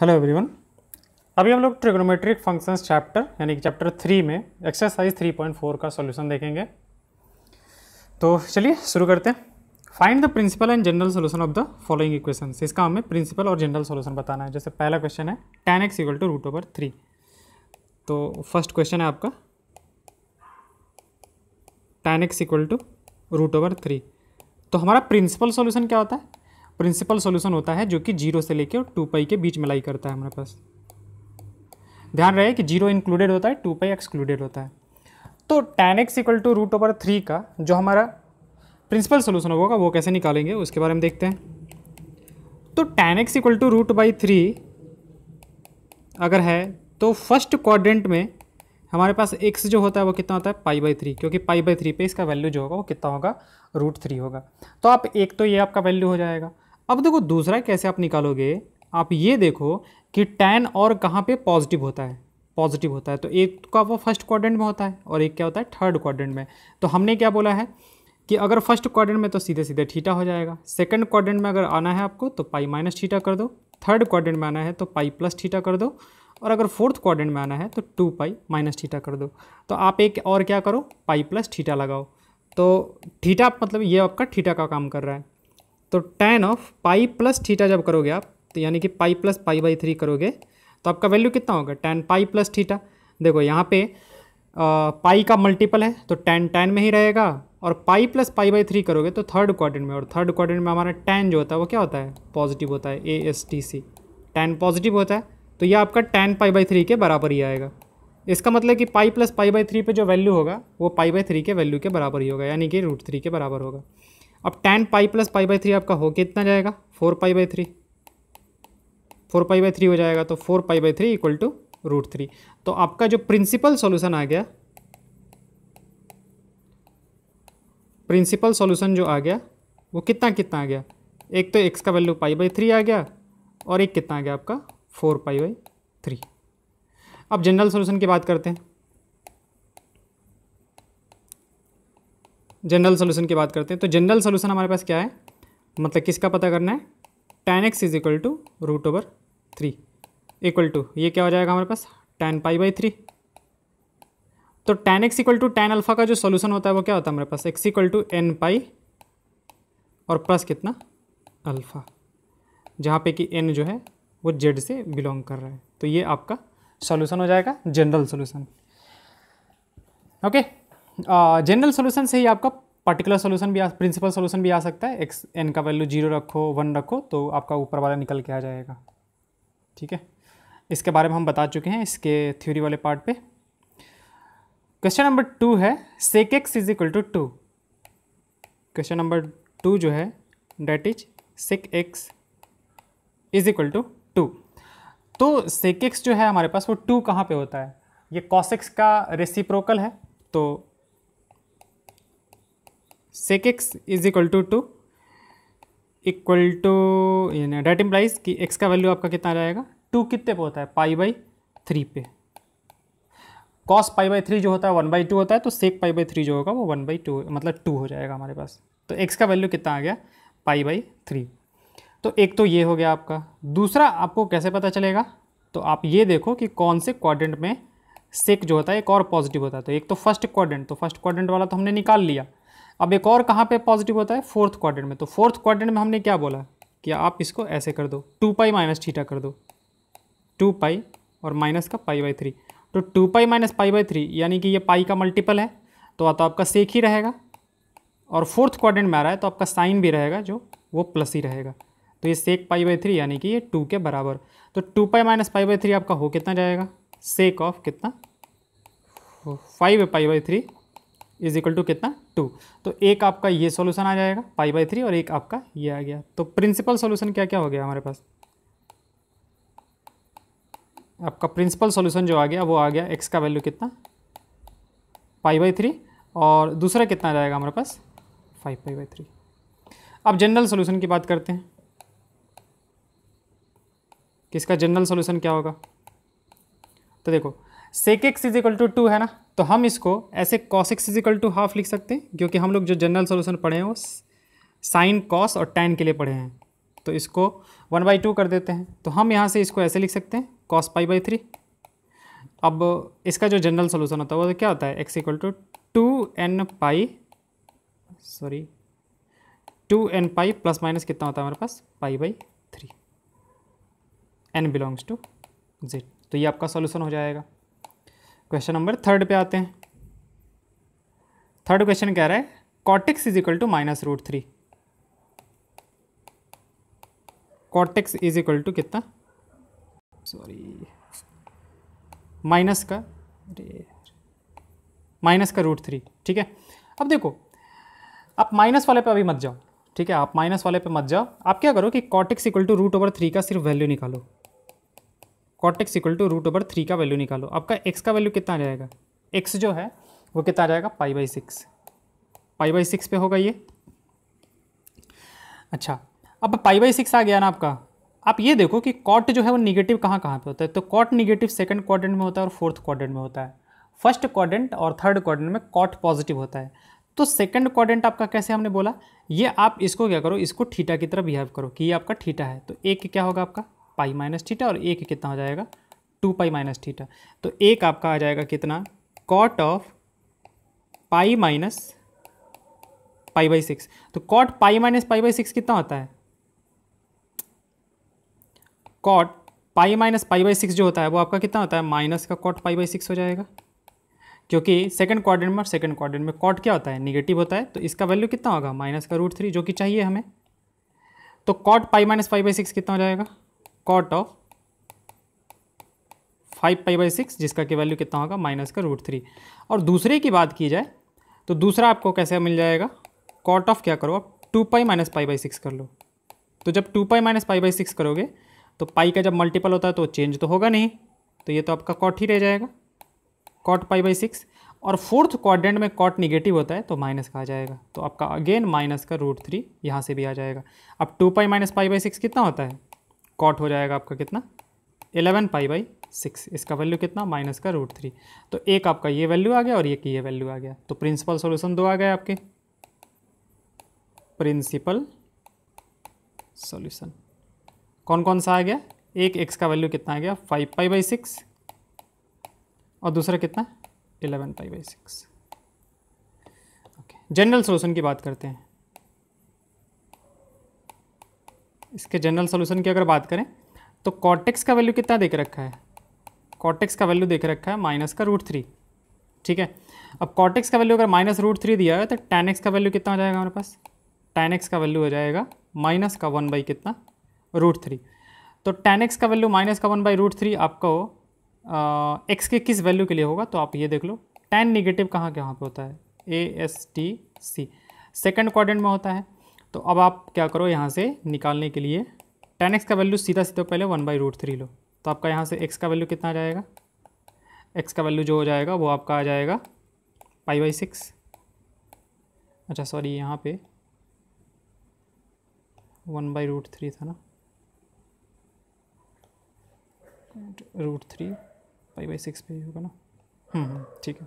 Hello everyone अभी हम लोग ट्रिग्नोमेट्रिक फंक्शंस चैप्टर यानी कि चैप्टर थ्री में एक्सरसाइज थ्री पॉइंट फोर का सॉल्यूशन देखेंगे तो चलिए शुरू करते हैं find the principal and general solution of the following equation इसका हमें प्रिंसिपल और जनरल सॉल्यूशन बताना है जैसे पहला क्वेश्चन है tan x equal to root over three तो फर्स्ट क्वेश्चन है आपका tan x equal to root over three तो हमारा प्रिंसिपल सॉल्यूशन क्या होता है प्रिंसिपल सॉल्यूशन होता है जो कि जीरो से लेकर टू पाई के बीच में लाई करता है हमारे पास ध्यान रहे कि जीरो इंक्लूडेड होता है टू पाई एक्सक्लूडेड होता है तो tan x equal to root over three का जो हमारा प्रिंसिपल सोल्यूशन होगा वो कैसे निकालेंगे उसके बारे में देखते हैं तो tan x equal to root by three अगर है तो फर्स्ट क्वाड्रेंट में हमारे पास एक्स जो होता है वो कितना होता है पाई बाई थ्री क्योंकि पाई बाई थ्री पे इसका वैल्यू जो होगा वो कितना होगा रूट थ्री होगा तो आप एक तो ये आपका वैल्यू हो जाएगा अब देखो दूसरा कैसे आप निकालोगे आप ये देखो कि टेन और कहाँ पे पॉजिटिव होता है पॉजिटिव होता है तो एक का वो फर्स्ट क्वाड्रेंट में होता है और एक क्या होता है थर्ड क्वाड्रेंट में तो हमने क्या बोला है कि अगर फर्स्ट क्वाड्रेंट में तो सीधे सीधे ठीटा हो जाएगा सेकंड क्वाड्रेंट में अगर आना है आपको तो पाई माइनस ठीटा कर दो थर्ड क्वाड्रेंट में आना है तो पाई प्लस ठीटा कर दो और अगर फोर्थ क्वाड्रेंट में आना है तो टू पाई माइनस ठीटा कर दो तो आप एक और क्या करो पाई प्लस ठीटा लगाओ तो ठीटा मतलब ये आपका ठीटा का काम कर रहा है तो tan of pi plus theta जब करोगे आप तो यानी कि pi plus pi by three करोगे तो आपका वैल्यू कितना होगा टेन पाई प्लस थीटा देखो यहाँ पे आ, पाई का मल्टीपल है तो टेन टेन में ही रहेगा और pi plus pi by three करोगे तो थर्ड क्वार्टर में और थर्ड क्वार्टर में हमारा टेन जो होता है वो क्या होता है पॉजिटिव होता है A S T C tan positive होता है तो ये आपका टेन पाई बाई थ्री के बराबर ही आएगा इसका मतलब कि pi plus pi by three पर जो वैल्यू होगा वो पाई बाई थ्री के वैल्यू के बराबर ही होगा यानी कि रूट थ्री के बराबर होगा अब tan pi plus pi by three आपका हो कितना जाएगा four pi by three four pi by three हो जाएगा तो four pi by three equal to root three तो आपका जो प्रिंसिपल सॉल्यूशन आ गया प्रिंसिपल सॉल्यूशन जो आ गया वो कितना कितना आ गया एक तो एक्स का वैल्यू पाई बाई थ्री आ गया और एक कितना आ गया आपका फोर पाई बाई थ्री अब जनरल सॉल्यूशन की बात करते हैं जनरल सोल्यूशन की बात करते हैं तो जनरल सोल्यूशन हमारे पास क्या है मतलब किसका पता करना है tan x is equal to root over three equal to ये क्या हो जाएगा हमारे पास टेन पाई बाई थ्री तो tan x equal to tan alpha का जो सोल्यूशन होता है वो क्या होता है हमारे पास x equal to n pi और प्लस कितना अल्फ़ा जहाँ पे कि एन जो है वो जेड से बिलोंग कर रहा है तो ये आपका सोल्यूशन हो जाएगा general solution okay general solution से ही आपका पर्टिकुलर सोल्यूशन भी प्रिंसिपल सोल्यूशन भी आ सकता है एक्स एन का वैल्यू जीरो रखो वन रखो तो आपका ऊपर वाला निकल के आ जाएगा ठीक है इसके बारे में हम बता चुके हैं इसके थ्योरी वाले पार्ट पे क्वेश्चन नंबर टू है sec x is equal to two question number two जो है that is sec x is equal to two तो सेक एक्स जो है हमारे पास वो टू कहाँ पे होता है ये कॉसेक्स का रेसिप्रोकल है तो sec x is equal to two equal to that implies कि एक्स का वैल्यू आपका कितना रहेगा टू कितने पे होता है पाई बाई थ्री पे कॉस पाई बाई थ्री जो होता है वन बाई टू होता है तो सेक पाई बाई थ्री जो होगा वो वन बाई टू मतलब टू हो जाएगा हमारे पास तो एक्स का वैल्यू कितना आ गया पाई बाई थ्री तो एक तो ये हो गया आपका दूसरा आपको कैसे पता चलेगा तो आप ये देखो कि कौन से क्वाड्रेंट में सेक जो होता है एक और पॉजिटिव होता है तो एक तो फर्स्ट क्वाड्रेंट तो फर्स्ट क्वाड्रेंट वाला तो हमने निकाल लिया अब एक और कहाँ पे पॉजिटिव होता है फोर्थ क्वार्टर में तो फोर्थ क्वार्टर में हमने क्या बोला कि आप इसको ऐसे कर दो टू पाई माइनस थीटा कर दो टू पाई और माइनस का पाई बाई थ्री तो two pi minus pi by three यानी कि ये पाई का मल्टीपल है तो आता तो आपका सेक ही रहेगा और फोर्थ क्वार्टर में आ रहा है तो आपका साइन भी रहेगा जो वो प्लस ही रहेगा तो ये सेक पाई बाई थ्री यानी कि ये टू के बराबर तो two pi minus pi by three आपका हो कितना जाएगा सेक ऑफ कितना five pi by three is equal to कितना टू तो एक आपका ये सोल्यूशन आ जाएगा पाई बाई थ्री और एक आपका ये आ गया तो प्रिंसिपल सोल्यूशन क्या क्या हो गया हमारे पास आपका प्रिंसिपल सोल्यूशन जो आ गया वो आ गया एक्स का वैल्यू कितना पाई बाई थ्री और दूसरा कितना आ जाएगा हमारे पास फाइव पाई बाई थ्री अब जनरल सोल्यूशन की बात करते हैं किसका जनरल सोल्यूशन क्या होगा तो देखो sec x is equal to two है ना तो हम इसको ऐसे cos x is equal to half लिख सकते हैं क्योंकि हम लोग जो जनरल सोल्यूशन पढ़े हैं वो साइन कॉस और टेन के लिए पढ़े हैं तो इसको वन बाई टू कर देते हैं तो हम यहाँ से इसको ऐसे लिख सकते हैं कॉस पाई बाई थ्री अब इसका जो जनरल सोल्यूशन होता है वो क्या होता है x equal to two n pi sorry two n pi plus minus कितना होता है हमारे पास pi by three n belongs to Z तो ये आपका सॉल्यूशन हो जाएगा क्वेश्चन नंबर थर्ड पे आते हैं थर्ड क्वेश्चन कह रहा है cot x is equal to minus root three cot x is equal to कितना सॉरी माइनस का माइनस का रूट थ्री ठीक है अब देखो आप माइनस वाले पे अभी मत जाओ ठीक है आप माइनस वाले पे मत जाओ आप क्या करो कि cot x equal to root over three का सिर्फ वैल्यू निकालो cot x equal to root over three का वैल्यू निकालो आपका एक्स का वैल्यू कितना आ जाएगा एक्स जो है वो कितना आ जाएगा pi by six pi by six पे होगा ये अच्छा अब पाई बाई सिक्स आ गया ना आपका आप ये देखो कि कॉट जो है वो निगेटिव कहाँ कहाँ पे होता है तो कॉट निगेटिव सेकंड क्वाड्रेंट में होता है और फोर्थ क्वाड्रेंट में होता है फर्स्ट क्वाड्रेंट और थर्ड क्वाड्रेंट में कॉट पॉजिटिव होता है तो सेकंड क्वाड्रेंट आपका कैसे हमने बोला ये आप इसको क्या करो इसको ठीटा की तरह बिहेव करो कि ये आपका ठीटा है तो एक क्या होगा आपका पाई माइनस थीटा और एक कितना हो जाएगा टू पाई माइनस थीटा तो एक आपका आ जाएगा कितना cot of pi minus pi by six तो cot pi minus pi by six कितना होता है cot pi minus pi by six जो होता है वो आपका कितना होता है माइनस का कॉट पाई बाई सिक्स हो जाएगा क्योंकि सेकंड क्वाड्रेंट में और सेकंड क्वाड्रेंट में कॉट क्या होता है निगेटिव होता है तो इसका वैल्यू कितना होगा माइनस का रूट थ्री जो कि चाहिए हमें तो cot pi minus pi by six कितना हो जाएगा cot of five pi by six जिसका कि वैल्यू कितना होगा माइनस का रूट थ्री और दूसरे की बात की जाए तो दूसरा आपको कैसे मिल जाएगा कॉट ऑफ क्या करो आप two pi minus pi by six कर लो तो जब two pi minus pi by six करोगे तो पाई का जब मल्टीपल होता है तो चेंज तो होगा नहीं तो ये तो आपका कॉट ही रह जाएगा कॉट पाई बाई सिक्स और फोर्थ क्वाड्रेंट में कॉट निगेटिव होता है तो माइनस का आ जाएगा तो आपका अगेन माइनस का रूट थ्री यहाँ से भी आ जाएगा अब two pi minus pi by six कितना होता है कॉट हो जाएगा आपका कितना एलेवन पाई बाई सिक्स इसका वैल्यू कितना माइनस का रूट थ्री तो एक आपका ये वैल्यू आ गया और एक ये वैल्यू आ गया तो प्रिंसिपल सॉल्यूशन दो आ गए आपके प्रिंसिपल सॉल्यूशन कौन कौन सा आ गया एक एक्स का वैल्यू कितना आ गया फाइव पाई बाई सिक्स और दूसरा कितना eleven pi by six okay general solution की बात करते हैं इसके जनरल सोल्यूशन की अगर बात करें तो कॉटेक्स का वैल्यू कितना देख रखा है कॉटेक्स का वैल्यू देख रखा है माइनस का रूट थ्री ठीक है अब कॉटेक्स का वैल्यू अगर माइनस रूट थ्री दिया है तो टेन एक्स का वैल्यू कितना हो जाएगा हमारे पास टेन एक्स का वैल्यू हो जाएगा माइनस का वन बाई कितना रूट थ्री तो टेन एक्स का वैल्यू माइनस का वन बाई रूट थ्री आपको एक्स के किस वैल्यू के लिए होगा तो आप ये देख लो टेन निगेटिव कहाँ के वहाँ पर होता है A S T C second quadrant में होता है तो अब आप क्या करो यहाँ से निकालने के लिए टेन एक्स का वैल्यू सीधा सीधा पहले वन बाई रूट थ्री लो तो आपका यहाँ से एक्स का वैल्यू कितना आ जाएगा एक्स का वैल्यू जो हो जाएगा वो आपका आ जाएगा पाई बाई सिक्स अच्छा सॉरी यहाँ पे वन बाई रूट थ्री था ना root three pi by six पे होगा ना हम्म, हम्म, ठीक है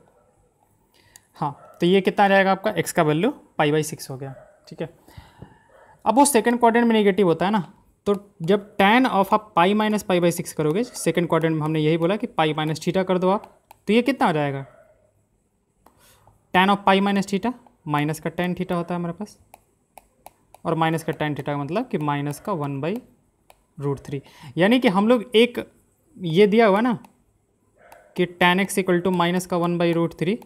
हाँ तो ये कितना आ जाएगा आपका एक्स का वैल्यू पाई बाई सिक्स हो गया ठीक है अब वो सेकंड क्वाड्रेंट में नेगेटिव होता है ना तो जब टेन ऑफ आप pi minus pi by six करोगे सेकेंड क्वाड्रेंट में हमने यही बोला कि पाई माइनस थीटा कर दो आप तो ये कितना आ जाएगा tan of pi minus theta minus का टेन थीटा होता है हमारे पास और माइनस का टेन थीटा का मतलब कि माइनस का वन बाई रूट थ्री यानी कि हम लोग एक ये दिया हुआ ना कि tan x equal to minus का वन बाई रूट थ्री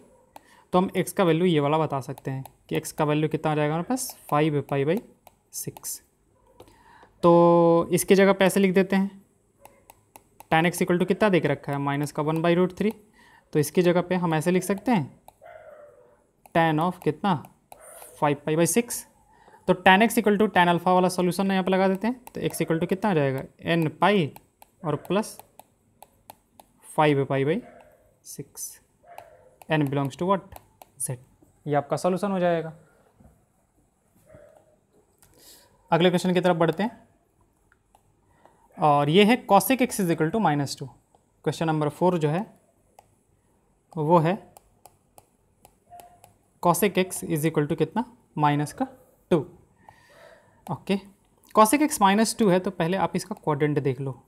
तो हम एक्स का वैल्यू ये वाला बता सकते हैं कि एक्स का वैल्यू कितना आ जाएगा हमारे पास फाइव पाई बाई सिक्स तो इसकी जगह पैसे लिख देते हैं टेन एक्स इक्वल टू कितना देख रखा है माइनस का वन बाई रूट थ्री तो इसकी जगह पे हम ऐसे लिख सकते हैं टेन ऑफ कितना फाइव पाई बाई सिक्स तो tan x equal to tan alpha वाला सोल्यूशन यहाँ पर लगा देते हैं तो एक्स इक्वल टू कितना आ जाएगा एन पाई और plus five pi by six n belongs to what Z ये आपका सोल्यूशन हो जाएगा अगले क्वेश्चन की तरफ बढ़ते हैं और ये है cosec x is equal to minus two question number four जो है वो है cosec x is equal to कितना माइनस का two okay cosec x minus two है तो पहले आप इसका क्वाड्रेंट देख लो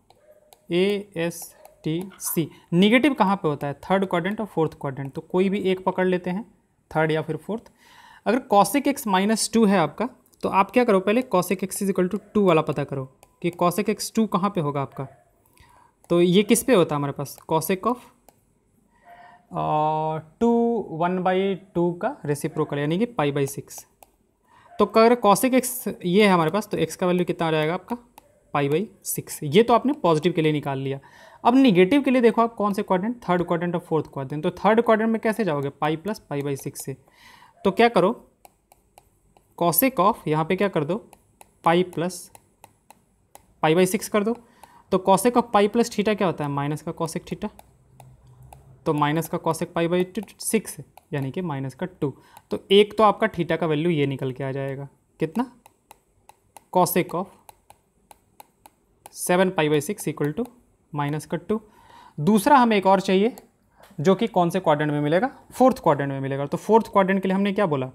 A S T C negative कहाँ पे होता है थर्ड क्वाड्रेंट और फोर्थ क्वाड्रेंट तो कोई भी एक पकड़ लेते हैं थर्ड या फिर फोर्थ अगर कॉसिक एक्स माइनस टू है आपका तो आप क्या करो पहले cosec x is equal to two वाला पता करो कि कॉसेक एक्स टू कहाँ पर होगा आपका तो ये किस पे होता है हमारे पास cosec of two one by two का रेसिप्रोकल यानी कि पाई बाई सिक्स तो अगर कॉसिक एक्स ये है हमारे पास तो एक्स का वैल्यू कितना आ जाएगा आपका पाई बाई सिक्स ये तो आपने पॉजिटिव के लिए निकाल लिया अब निगेटिव के लिए देखो आप कौन से क्वाड्रेंट थर्ड क्वाड्रेंट और फोर्थ क्वाड्रेंट तो थर्ड क्वाड्रेंट में कैसे जाओगे pi plus pi by six से तो क्या करो कॉसिक ऑफ यहाँ पे क्या कर दो pi plus pi by six कर दो तो cosec of pi plus theta क्या होता है माइनस का कॉसिक ठीटा तो माइनस का कॉसिक पाई बाई सिक्स यानी कि माइनस का टू तो एक तो आपका ठीटा का वैल्यू ये निकल के आ जाएगा कितना cosec of seven pi by six equal to minus का टू दूसरा हमें एक और चाहिए जो कि कौन से क्वाड्रेंट में मिलेगा फोर्थ क्वाड्रेंट में मिलेगा तो फोर्थ क्वाड्रेंट के लिए हमने क्या बोला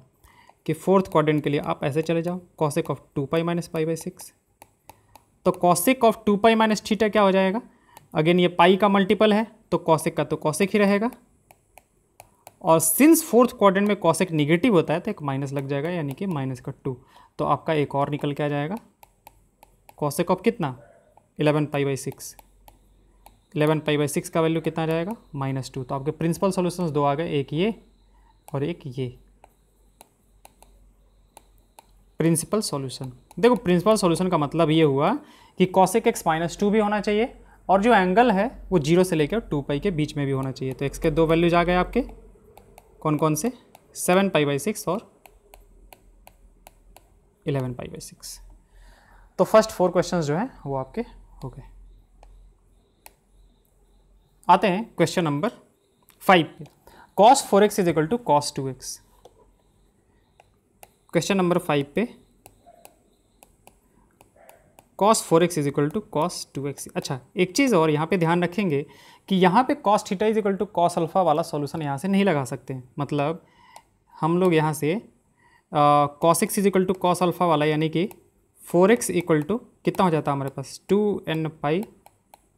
कि फोर्थ क्वाड्रेंट के लिए आप ऐसे चले जाओ cosec of two pi minus pi by six तो cosec of two pi minus theta क्या हो जाएगा अगेन ये पाई का मल्टीपल है तो कॉसिक का तो कॉसिक ही रहेगा और सिंस फोर्थ क्वाड्रेंट में कॉसिक निगेटिव होता है तो एक माइनस लग जाएगा यानी कि माइनस का टू तो आपका एक और निकल के आ जाएगा कॉसिक ऑफ कितना eleven pi by six eleven pi by six का वैल्यू कितना आ जाएगा माइनस टू तो आपके प्रिंसिपल सॉल्यूशंस दो आ गए एक ये और एक ये प्रिंसिपल सॉल्यूशन देखो प्रिंसिपल सॉल्यूशन का मतलब ये हुआ कि कॉसिक एक्स माइनस टू भी होना चाहिए और जो एंगल है वो जीरो से लेकर टू पाई के बीच में भी होना चाहिए तो एक्स के दो वैल्यूज आ गए आपके कौन कौन से सेवन पाई बाई सिक्स और इलेवन पाई बाई सिक्स तो फर्स्ट फोर क्वेश्चन जो हैं वो आपके हो गए आते हैं क्वेश्चन नंबर फाइव पे cos four x is equal to cos two x question number five पे cos four x is equal to cos two x अच्छा एक चीज़ और यहाँ पे ध्यान रखेंगे कि यहाँ पे cos theta is equal to cos alpha वाला सॉल्यूशन यहाँ से नहीं लगा सकते मतलब हम लोग यहाँ से cos x is equal to cos alpha वाला यानी कि फोर एक्स इक्वल टू कितना हो जाता है हमारे पास two n pi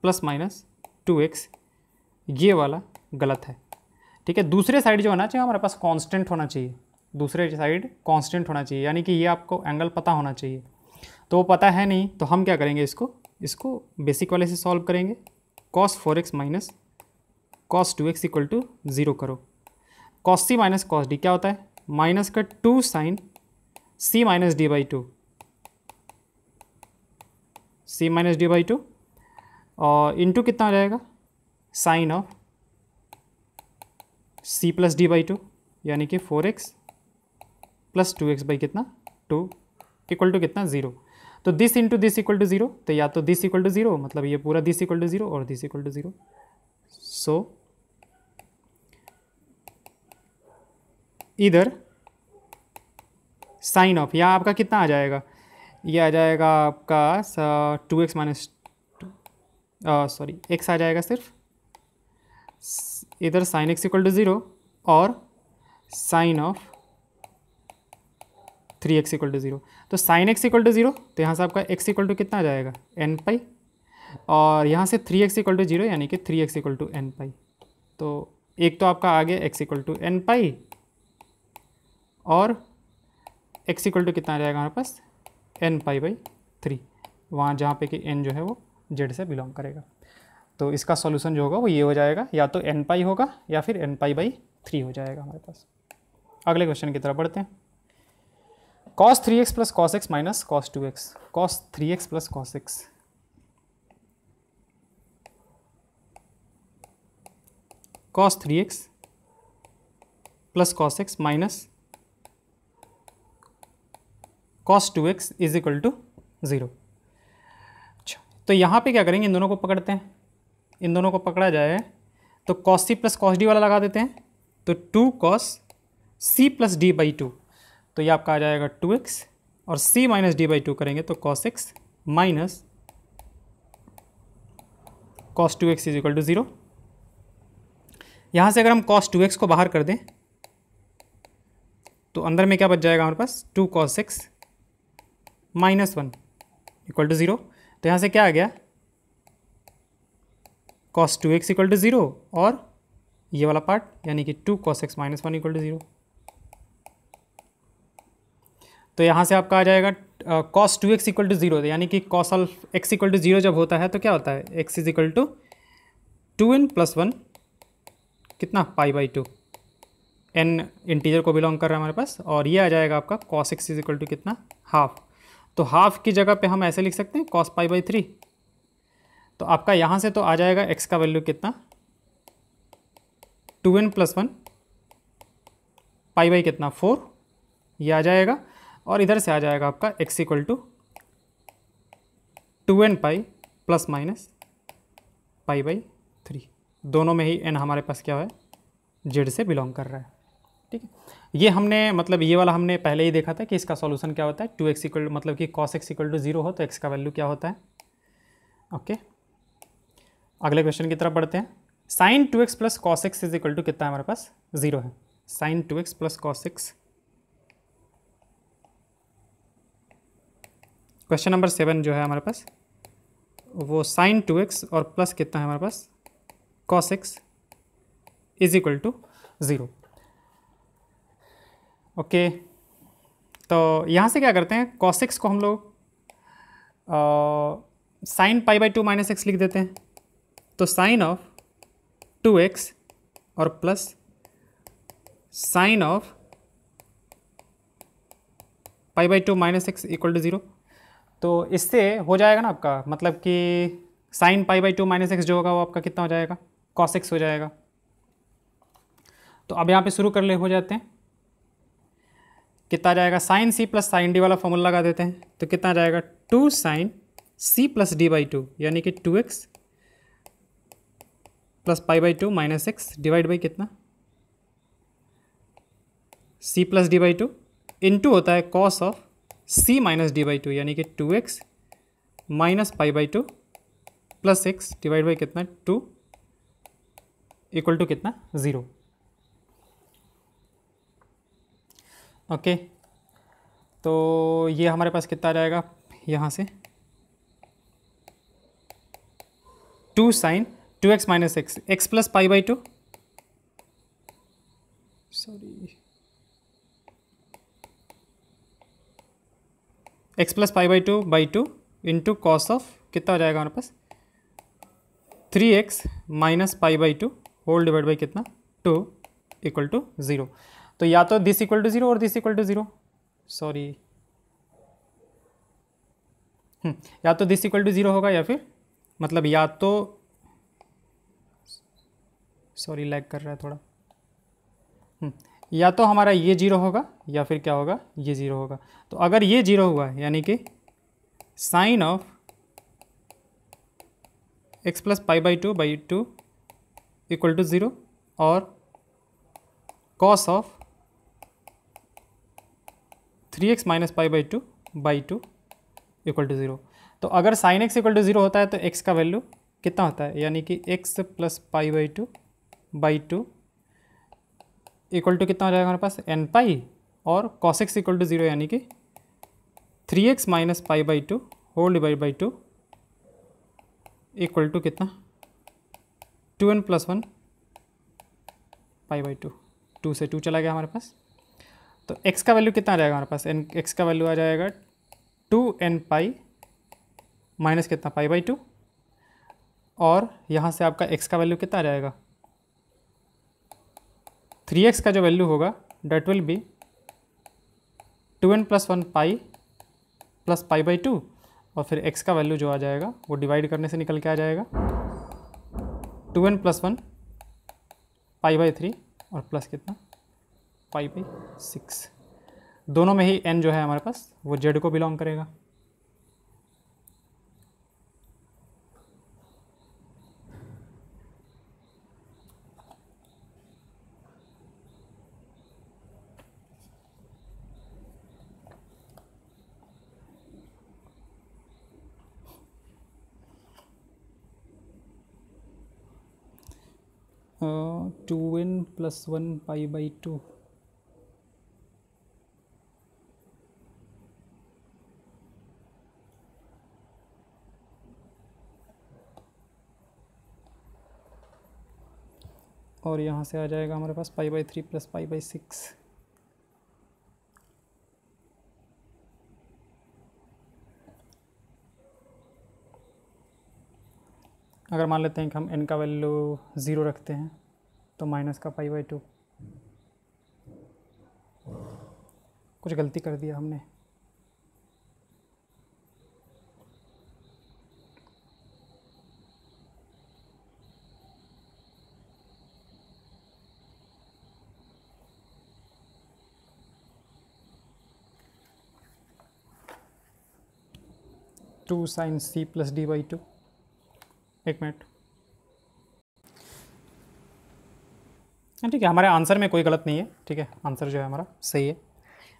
plus minus two x ये वाला गलत है ठीक है दूसरे साइड जो होना चाहिए हमारे पास कॉन्स्टेंट होना चाहिए दूसरे साइड कांस्टेंट होना चाहिए यानी कि ये आपको एंगल पता होना चाहिए तो वो पता है नहीं तो हम क्या करेंगे इसको इसको बेसिक वाले से सॉल्व करेंगे cos four x minus cos two x equal to zero करो cos c minus cos d क्या होता है माइनस का two sine c minus d by two c minus d by two और इंटू कितना रहेगा जाएगा sine of c plus D by two यानी कि four x plus two x by कितना टू इक्वल टू कितना जीरो तो this into this equal to zero तो या तो दिस इक्वल टू जीरो मतलब ये पूरा दिस इक्वल टू जीरो और this equal to zero so इधर साइन ऑफ या आपका कितना आ जाएगा ये आ जाएगा आपका two x minus sorry x आ जाएगा सिर्फ इधर sine x equal to zero और sine of three x equal to zero तो sine x equal to zero तो यहाँ से आपका एक्स इक्वल टू कितना आ जाएगा एन पाई और यहाँ से three x equal to zero यानी कि three x equal to n pi तो एक तो आपका आ गया x equal to n pi और एक्स इक्वल टू कितना आ जाएगा हमारे पास एन पाई बाई थ्री वहाँ जहाँ पे कि एन जो है वो जेड से बिलोंग करेगा तो इसका सॉल्यूशन जो होगा वो ये हो जाएगा या तो एन पाई होगा या फिर एन पाई बाई थ्री हो जाएगा हमारे पास अगले क्वेश्चन की तरफ बढ़ते हैं cos three x plus cos x minus cos two x cos three x plus cos x cos three x plus cos x minus cos two x is equal to zero अच्छा तो यहां पे क्या करेंगे इन दोनों को पकड़ते हैं इन दोनों को पकड़ा जाए तो cos c plus cos d वाला लगा देते हैं तो two cos c plus D by two तो ये आपका आ जाएगा टू एक्स और c minus d by two करेंगे तो cos x minus cos two x is equal to zero यहाँ से अगर हम कॉस टू एक्स को बाहर कर दें तो अंदर में क्या बच जाएगा हमारे पास two cos x minus one equal to zero तो यहाँ से क्या आ गया cos two x equal to zero और ये वाला पार्ट यानी कि two cos x minus one equal to zero तो यहाँ से आपका आ जाएगा cos two x equal to zero यानी कि cos all x equal to zero जब होता है तो क्या होता है x is equal to two n plus one कितना pi by two n integer को बिलोंग कर रहा है हमारे पास और ये आ जाएगा आपका cos x is equal to कितना हाफ तो हाफ की जगह पे हम ऐसे लिख सकते हैं कॉस पाई बाई थ्री तो आपका यहाँ से तो आ जाएगा एक्स का वैल्यू कितना two n plus one pi by कितना फोर ये आ जाएगा और इधर से आ जाएगा आपका x equal to two n pi plus minus pi by three दोनों में ही एन हमारे पास क्या है जेड से बिलोंग कर रहा है ठीक है ये हमने मतलब ये वाला हमने पहले ही देखा था कि इसका सॉल्यूशन क्या होता है टू एक्स इक्वल मतलब कि cos x equal to zero हो तो एक्स का वैल्यू क्या होता है ओके अगले क्वेश्चन की तरफ बढ़ते हैं sine two x plus cos x is equal to कितना है हमारे पास जीरो है sine two x plus cos x question number seven जो है हमारे पास वो साइन टू एक्स और प्लस कितना है हमारे पास cos x is equal to zero okay तो यहाँ से क्या करते हैं कॉस एक्स को हम लोग sine pi by two minus x लिख देते हैं तो साइन ऑफ टू एक्स और plus sine of pi by two minus x equal to zero तो इससे हो जाएगा ना आपका मतलब कि sine pi by two minus x जो होगा वो आपका कितना हो जाएगा कॉस एक्स हो जाएगा तो अब यहाँ पे शुरू कर ले हो जाते हैं कितना जाएगा साइन सी प्लस साइन डी वाला फॉर्मूला लगा देते हैं तो कितना जाएगा two sine C plus D by two यानी कि two x plus pi by two minus x divide by कितना c plus D by two into होता है cos of c minus d by two यानी कि two x minus pi by two plus x divide by कितना two equal to कितना zero okay तो ये हमारे पास कितना आ जाएगा यहाँ से two sine two x minus x x plus pi by two sorry x plus five by two by two into cos of कितना हो जाएगा हमारे पास three x minus five by two whole divide by कितना two equal to zero तो या तो this equal to zero और this equal to zero sorry या तो दिस इक्वल टू ज़ीरो होगा या फिर मतलब या तो सॉरी लैग कर रहा है थोड़ा hmm. या तो हमारा ये जीरो होगा या फिर क्या होगा ये जीरो होगा तो अगर ये जीरो हुआ यानी कि sine of x plus pi by two by two equal to zero और cos of three x minus pi by two by two equal to zero तो अगर sine x equal to zero होता है तो x का value कितना होता है यानी कि x plus pi by two by two equal to कितना हो जाएगा हमारे पास एन पाई और cos x equal to zero यानी कि three x minus pi by two whole divide by two equal to कितना two n plus one pi by two two से टू चला गया हमारे पास तो x का वैल्यू कितना आ जाएगा हमारे पास एन एक्स का वैल्यू आ जाएगा टू एन पाई माइनस कितना पाई बाई टू और यहाँ से आपका x का वैल्यू कितना आ जाएगा थ्री एक्स का जो वैल्यू होगा that will be two n plus one pi plus pi by two और फिर एक्स का वैल्यू जो आ जाएगा वो डिवाइड करने से निकल के आ जाएगा two n plus one pi by three और प्लस कितना पाई बाई सिक्स दोनों में ही एन जो है हमारे पास वो जेड को बिलोंग करेगा two n plus one pi by two और यहाँ से आ जाएगा हमारे पास pi by three plus pi by six अगर मान लेते हैं कि हम एन का वैल्यू ज़ीरो रखते हैं तो माइनस का पाई बाई टू कुछ गलती कर दिया हमने two sine C plus D by two एक मिनट हाँ, ठीक है हमारे आंसर में कोई गलत नहीं है ठीक है आंसर जो है हमारा सही है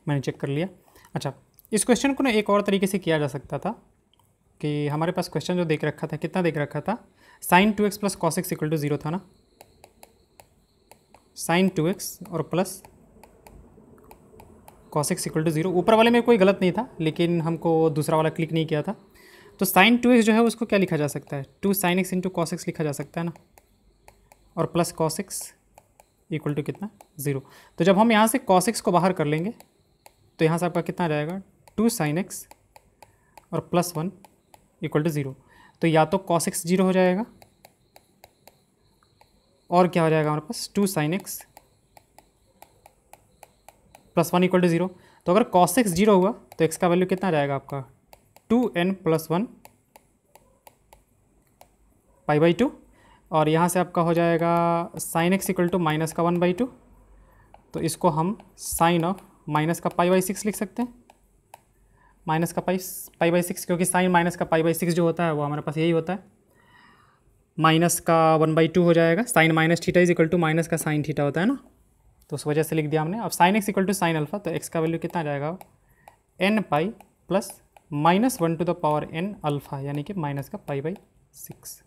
मैंने चेक कर लिया अच्छा इस क्वेश्चन को ना एक और तरीके से किया जा सकता था कि हमारे पास क्वेश्चन जो देख रखा था कितना देख रखा था sine two x plus cos x equal to zero था ना साइन टू एक्स और plus cos x equal to zero ऊपर वाले में कोई गलत नहीं था लेकिन हमको दूसरा वाला क्लिक नहीं किया था तो साइन टू एक्स जो है उसको क्या लिखा जा सकता है two sine x into cos x लिखा जा सकता है ना और plus cos x equal to कितना ज़ीरो तो जब हम यहाँ से कॉस एक्स को बाहर कर लेंगे तो यहाँ से आपका कितना आ जाएगा टू साइन एक्स और plus one equal to zero तो या तो कॉस एक्स जीरो हो जाएगा और क्या हो जाएगा हमारे पास two sine x plus one equal to zero तो अगर कॉस एक्स जीरो हुआ तो एक्स का वैल्यू कितना रहेगा आपका two n plus one pi by two और यहाँ से आपका हो जाएगा sine x equal to minus का वन बाई टू तो इसको हम साइन ऑफ माइनस का पाई बाई सिक्स लिख सकते हैं माइनस का पाई पाई बाई सिक्स क्योंकि साइन माइनस का पाई बाई सिक्स जो होता है वो हमारे पास यही होता है माइनस का वन बाई टू हो जाएगा sine minus theta is equal to minus का साइन थीटा होता है ना तो उस वजह से लिख दिया हमने अब sine x equal to sine alpha तो एक्स का वैल्यू कितना जाएगा n pi plus minus one to the power n alpha यानी कि माइनस का पाई बाई सिक्स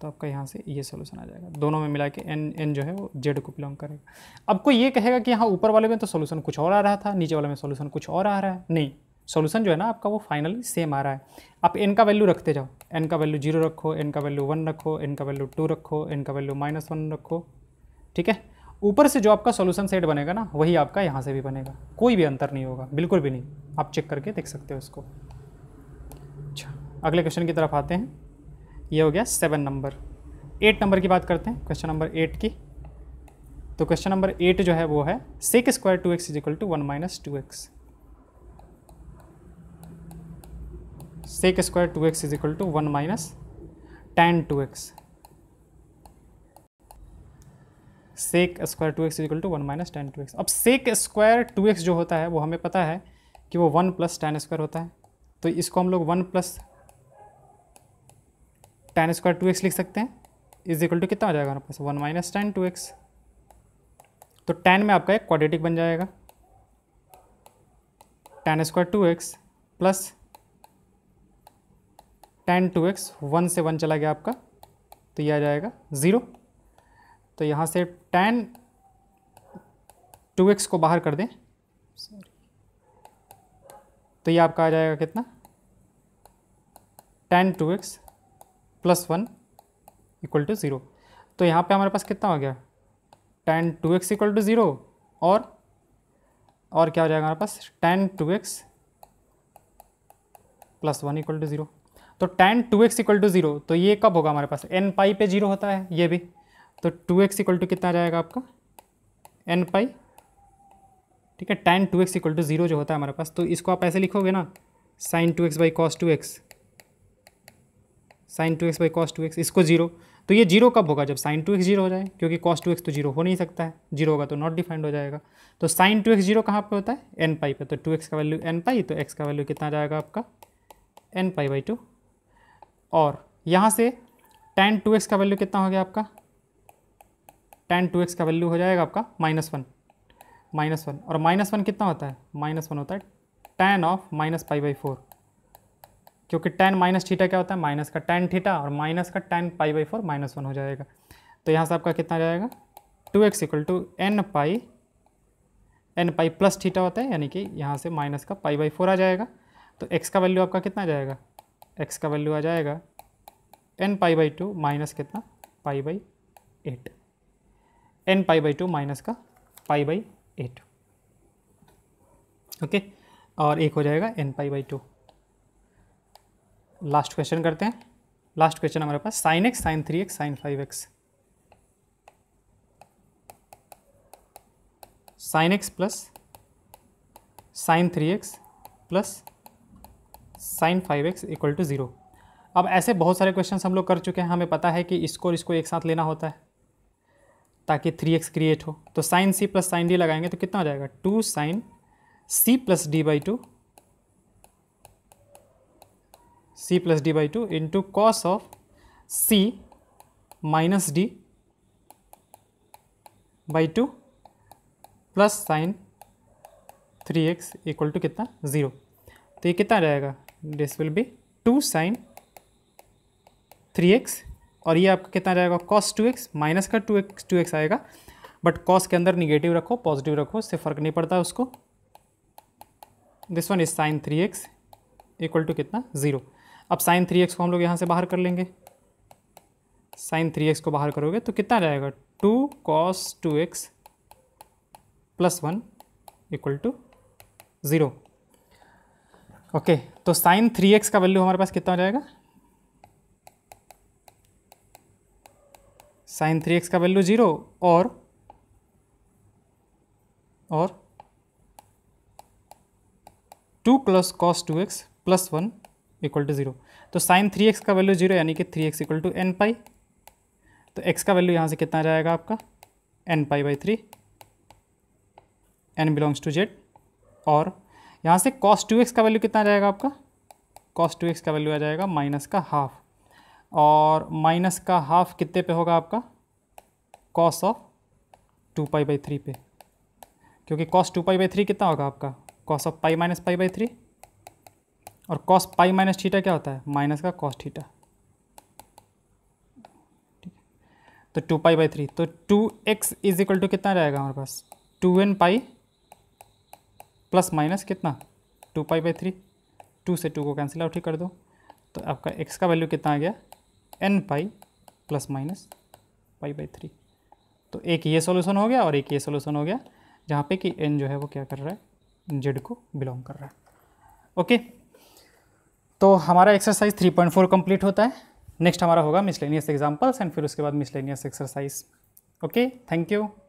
तो आपका यहाँ से ये सोल्यूशन आ जाएगा दोनों में मिला के एन एन जो है वो जेड को बिलोंग करेगा आपको ये कहेगा कि यहाँ ऊपर वाले में तो सोल्यूशन कुछ और आ रहा था नीचे वाले में सोल्यूशन कुछ और आ रहा है नहीं सोल्यूशन जो है ना आपका वो फाइनली सेम आ रहा है आप एन का वैल्यू रखते जाओ एन का वैल्यू जीरो रखो एन का वैल्यू वन रखो एन का वैल्यू टू रखो एन का वैल्यू माइनस वन रखो ठीक है ऊपर से जो आपका सोल्यूशन सेट बनेगा ना वही आपका यहाँ से भी बनेगा कोई भी अंतर नहीं होगा बिल्कुल भी नहीं आप चेक करके देख सकते हो इसको अच्छा अगले क्वेश्चन की तरफ आते हैं ये हो गया सेवन नंबर एट नंबर की बात करते हैं क्वेश्चन नंबर एट की तो क्वेश्चन नंबर एट जो है वो है sec square two x is equal to one minus two x sec square two x is equal to one minus tan two x sec square two x equal to one minus tan two x अब sec square two x जो होता है वो हमें पता है कि वो वन प्लस टेन स्क्वायर होता है तो इसको हम लोग one plus tan square two x लिख सकते हैं इज इक्वल टू कितना हो जाएगा आपके पास one minus tan two x तो टेन में आपका एक क्वाड्रेटिक बन जाएगा tan square two x plus tan two x one से वन चला गया आपका तो ये आ जाएगा ज़ीरो तो यहाँ से टेन टू एक्स को बाहर कर दें तो ये आपका आ जाएगा कितना tan two x plus one equal to zero तो यहाँ पे हमारे पास कितना हो गया tan two x equal to zero और और क्या हो जाएगा हमारे पास tan two x plus one equal to zero तो tan two x equal to zero तो ये कब होगा हमारे पास एन पाई पे जीरो होता है ये भी तो टू एक्स इक्वल टू कितना जाएगा आपका एन पाई ठीक है tan two x equal to zero जो होता है हमारे पास तो इसको आप ऐसे लिखोगे ना sine two x by cos two x sine two x by cos two x इसको जीरो तो ये जीरो कब होगा जब साइन टू एक्स जीरो हो जाए क्योंकि कॉस टू एक्स तो जीरो हो नहीं सकता है जीरो होगा तो नॉट डिफाइंड हो जाएगा तो साइन टू एक्स जीरो कहाँ पर होता है एन पाई पर तो टू एक्स का वैल्यू एन पाई तो एक्स का वैल्यू कितना जाएगा आपका एन पाई बाई टू और यहाँ से टेन टू एक्स का वैल्यू कितना हो गया आपका टेन टू एक्स का वैल्यू हो जाएगा आपका माइनस वन माइनस वन और माइनस वन कितना होता है माइनस वन होता है tan of minus pi by four क्योंकि टेन माइनस थीटा क्या होता है माइनस का टेन थीटा और माइनस का tan pi by four minus one हो जाएगा तो यहाँ से आपका कितना जाएगा two x equal to n pi n pi plus theta होता है यानी कि यहाँ से माइनस का पाई बाई फोर आ जाएगा तो एक्स का वैल्यू आपका कितना जाएगा एक्स का वैल्यू आ जाएगा n pi by two minus कितना pi by eight n pi by two minus का पाई बाई एट ओके और एक हो जाएगा n pi by two last question करते हैं लास्ट क्वेश्चन हमारे पास sine x sine three x sine five x sine x plus sine three x plus sine five x equal to zero अब ऐसे बहुत सारे क्वेश्चन हम लोग कर चुके हैं हमें पता है कि इसको और इसको एक साथ लेना होता है ताकि थ्री एक्स क्रिएट हो तो साइन सी प्लस साइन डी लगाएंगे तो कितना हो जाएगा two sine C plus D by two c plus d by 2 into cos of c minus d by 2 plus sin 3x equal to kitna 0 तो ये कितना रहेगा this will be 2 sin 3x और ये आपका कितना रहेगा cos 2x माइनस का 2x 2x आएगा बट cos के अंदर नेगेटिव रखो पॉजिटिव रखो इससे फ़र्क नहीं पड़ता उसको this one is sin 3x equal to कितना ज़ीरो अब साइन थ्री एक्स को हम लोग यहाँ से बाहर कर लेंगे साइन थ्री एक्स को बाहर करोगे तो कितना रहेगा two cos two x plus one equal to zero okay तो साइन थ्री एक्स का वैल्यू हमारे पास कितना जाएगा साइन थ्री एक्स का वैल्यू ज़ीरो और और two plus cos two x plus one equal to zero तो साइन थ्री एक्स का वैल्यू जीरो यानी कि three x equal to n pi तो एक्स का वैल्यू यहाँ से कितना जाएगा आपका n pi by three n belongs to Z और यहाँ से कॉस टू एक्स का वैल्यू कितना जाएगा आपका कॉस टू एक्स का वैल्यू आ जाएगा माइनस का हाफ और माइनस का हाफ कितने पे होगा आपका cos of two pi by three पे क्योंकि cos two pi by three कितना होगा आपका cos of pi minus pi by three और कॉस पाई माइनस थीटा क्या होता है माइनस का कॉस थीटा ठीक तो टू पाई बाई थ्री तो two x is equal to कितना रहेगा हमारे पास two n pi plus minus कितना two pi by three two से टू को कैंसिल आउट ही कर दो तो आपका एक्स का वैल्यू कितना आ गया n pi plus minus pi by three तो एक ये सोल्यूशन हो गया और एक ये सोल्यूशन हो गया जहाँ पे कि एन जो है वो क्या कर रहा है जेड को बिलोंग कर रहा है ओके तो हमारा एक्सरसाइज 3.4 कंप्लीट होता है नेक्स्ट हमारा होगा मिसलेनियस एग्जांपल्स एंड फिर उसके बाद miscellaneous exercise okay thank you